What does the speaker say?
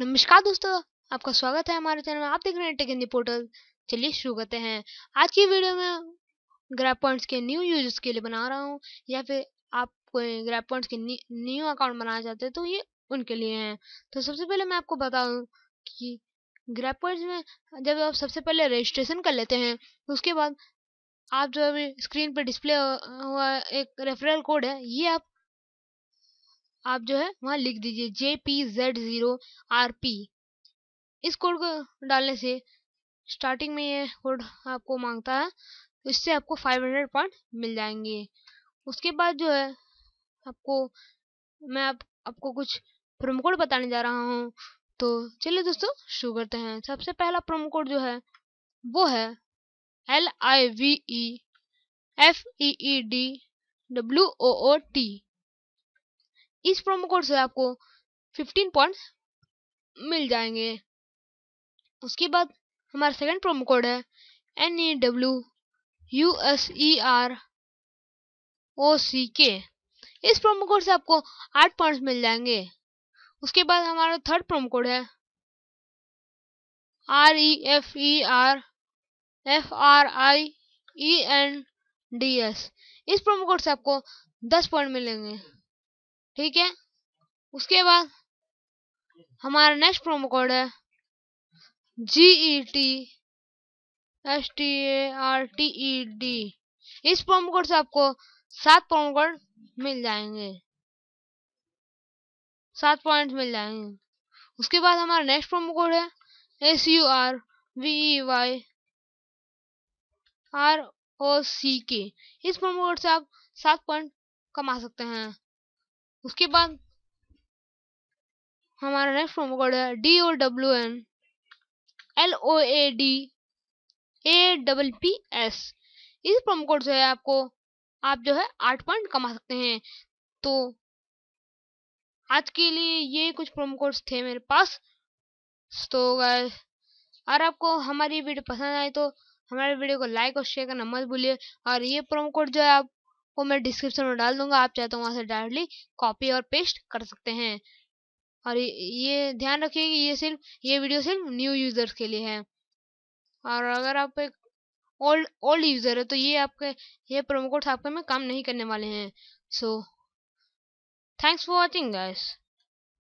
नमस्कार दोस्तों आपका स्वागत है हमारे चैनल में आप देख रहे हैं टेक हिंदी पोर्टल चलिए शुरू करते हैं आज की वीडियो में ग्रैप पॉइंट्स के न्यू यूजर्स के लिए बना रहा हूँ या फिर आप कोई ग्रैप पॉइंट्स के न्यू अकाउंट बनाना चाहते हैं तो ये उनके लिए हैं तो सबसे पहले मैं आपको बता दूँ कि ग्रैप पॉइंट्स में जब आप सबसे पहले रजिस्ट्रेशन कर लेते हैं तो उसके बाद आप जो अभी स्क्रीन पर डिस्प्ले हुआ एक रेफरल कोड है ये आप आप जो है वहाँ लिख दीजिए J P Z zero R P इस कोड को डालने से स्टार्टिंग में ये कोड आपको मांगता है इससे आपको 500 पॉइंट मिल जाएंगे उसके बाद जो है आपको मैं आप, आपको कुछ प्रोमो कोड बताने जा रहा हूँ तो चलिए दोस्तों शुरू करते हैं सबसे पहला प्रोमो कोड जो है वो है L I V E F E E D W O O T इस प्रोमो कोड से आपको फिफ्टीन पॉइंट मिल जाएंगे उसके बाद हमारा सेकंड प्रोमो कोड है N E W U S E R O C K इस प्रोमो कोड से आपको आठ पॉइंट्स मिल जाएंगे उसके बाद हमारा थर्ड प्रोमो कोड है R E F E R F R I E N D S इस प्रोमो कोड से आपको दस पॉइंट मिलेंगे ठीक है उसके बाद हमारा नेक्स्ट प्रोमो कोड है G E T S T A R T E D इस प्रोमो कोड से आपको सात प्रोमो कोड मिल जाएंगे सात पॉइंट मिल जाएंगे उसके बाद हमारा नेक्स्ट प्रोमो कोड है S U R V E Y R O C K इस प्रोमो कोड से आप सात पॉइंट कमा सकते हैं उसके बाद हमारा नेक्स्ट प्रोमो कोड है D O W N L O A D A double P S इस प्रोमो कोड से आपको आप जो है आठ पॉइंट कमा सकते हैं तो आज के लिए ये कुछ प्रोमो कोड्स थे मेरे पास तो गाय आपको हमारी वीडियो पसंद आए तो हमारे वीडियो को लाइक और शेयर करना मत भूलिए और ये प्रोमो कोड जो है आप वो मैं डिस्क्रिप्शन में डाल दूंगा आप चाहे तो वहाँ से डायरेक्टली कॉपी और पेस्ट कर सकते हैं और ये ध्यान रखिए कि ये सिर्फ ये वीडियो सिर्फ न्यू यूज़र्स के लिए है और अगर आप एक ओल्ड ओल्ड यूज़र है तो ये आपके ये प्रोमो कोड्स आपके में काम नहीं करने वाले हैं so thanks for watching guys